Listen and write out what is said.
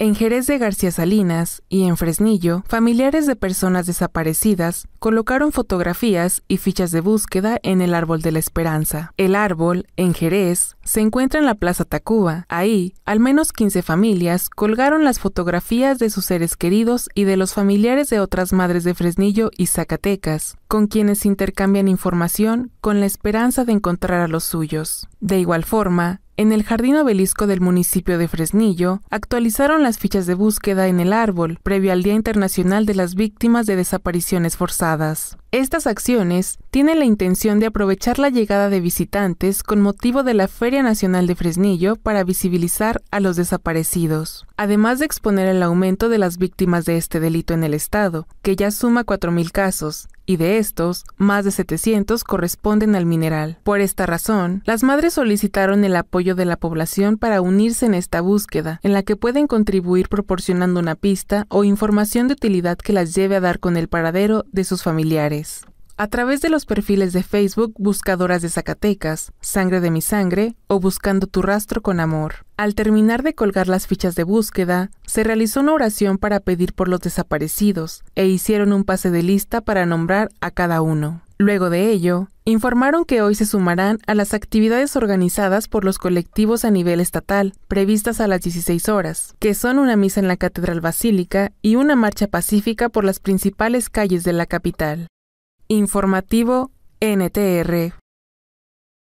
En Jerez de García Salinas y en Fresnillo, familiares de personas desaparecidas colocaron fotografías y fichas de búsqueda en el Árbol de la Esperanza. El árbol, en Jerez, se encuentra en la Plaza Tacuba. Ahí, al menos 15 familias colgaron las fotografías de sus seres queridos y de los familiares de otras madres de Fresnillo y Zacatecas, con quienes intercambian información con la esperanza de encontrar a los suyos. De igual forma, en el Jardín Obelisco del municipio de Fresnillo, actualizaron las fichas de búsqueda en el árbol previo al Día Internacional de las Víctimas de Desapariciones Forzadas. Estas acciones tienen la intención de aprovechar la llegada de visitantes con motivo de la Feria Nacional de Fresnillo para visibilizar a los desaparecidos, además de exponer el aumento de las víctimas de este delito en el Estado, que ya suma 4.000 casos, y de estos, más de 700 corresponden al mineral. Por esta razón, las madres solicitaron el apoyo de la población para unirse en esta búsqueda, en la que pueden contribuir proporcionando una pista o información de utilidad que las lleve a dar con el paradero de sus familiares. A través de los perfiles de Facebook Buscadoras de Zacatecas, Sangre de mi Sangre o Buscando tu Rastro con Amor. Al terminar de colgar las fichas de búsqueda, se realizó una oración para pedir por los desaparecidos e hicieron un pase de lista para nombrar a cada uno. Luego de ello, informaron que hoy se sumarán a las actividades organizadas por los colectivos a nivel estatal, previstas a las 16 horas, que son una misa en la Catedral Basílica y una marcha pacífica por las principales calles de la capital. Informativo NTR